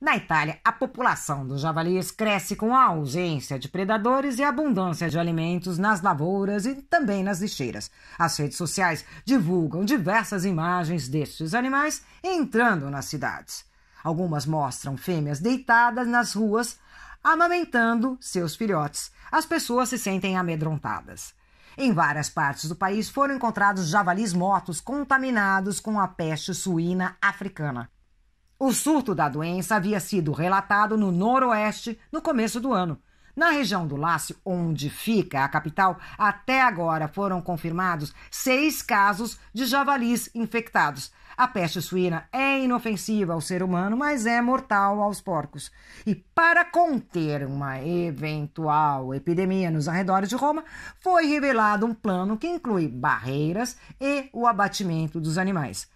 Na Itália, a população dos javalis cresce com a ausência de predadores e abundância de alimentos nas lavouras e também nas lixeiras. As redes sociais divulgam diversas imagens destes animais entrando nas cidades. Algumas mostram fêmeas deitadas nas ruas, amamentando seus filhotes. As pessoas se sentem amedrontadas. Em várias partes do país foram encontrados javalis mortos contaminados com a peste suína africana. O surto da doença havia sido relatado no Noroeste no começo do ano. Na região do Lácio, onde fica a capital, até agora foram confirmados seis casos de javalis infectados. A peste suína é inofensiva ao ser humano, mas é mortal aos porcos. E para conter uma eventual epidemia nos arredores de Roma, foi revelado um plano que inclui barreiras e o abatimento dos animais.